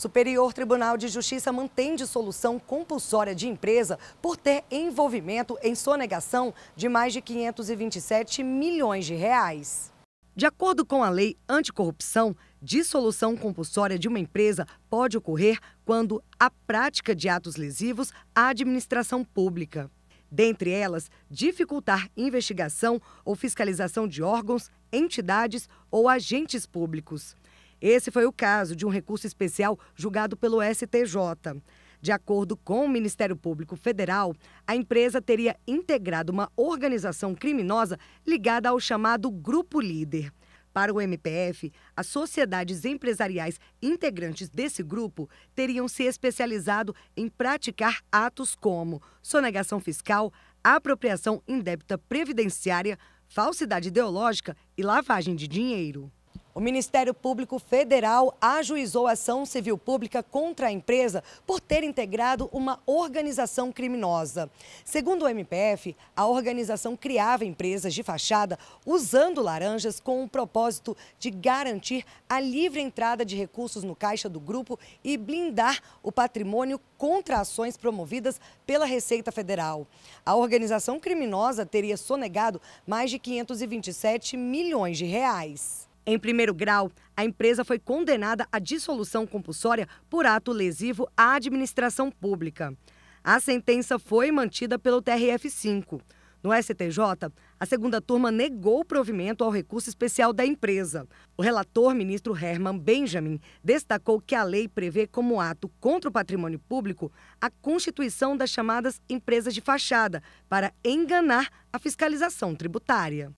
Superior Tribunal de Justiça mantém dissolução compulsória de empresa por ter envolvimento em sonegação de mais de 527 milhões de reais. De acordo com a lei anticorrupção, dissolução compulsória de uma empresa pode ocorrer quando a prática de atos lesivos à administração pública. Dentre elas, dificultar investigação ou fiscalização de órgãos, entidades ou agentes públicos. Esse foi o caso de um recurso especial julgado pelo STJ. De acordo com o Ministério Público Federal, a empresa teria integrado uma organização criminosa ligada ao chamado Grupo Líder. Para o MPF, as sociedades empresariais integrantes desse grupo teriam se especializado em praticar atos como sonegação fiscal, apropriação indébita previdenciária, falsidade ideológica e lavagem de dinheiro. O Ministério Público Federal ajuizou ação civil pública contra a empresa por ter integrado uma organização criminosa. Segundo o MPF, a organização criava empresas de fachada usando laranjas com o propósito de garantir a livre entrada de recursos no caixa do grupo e blindar o patrimônio contra ações promovidas pela Receita Federal. A organização criminosa teria sonegado mais de 527 milhões de reais. Em primeiro grau, a empresa foi condenada à dissolução compulsória por ato lesivo à administração pública. A sentença foi mantida pelo TRF5. No STJ, a segunda turma negou provimento ao recurso especial da empresa. O relator, ministro Herman Benjamin, destacou que a lei prevê como ato contra o patrimônio público a constituição das chamadas empresas de fachada para enganar a fiscalização tributária.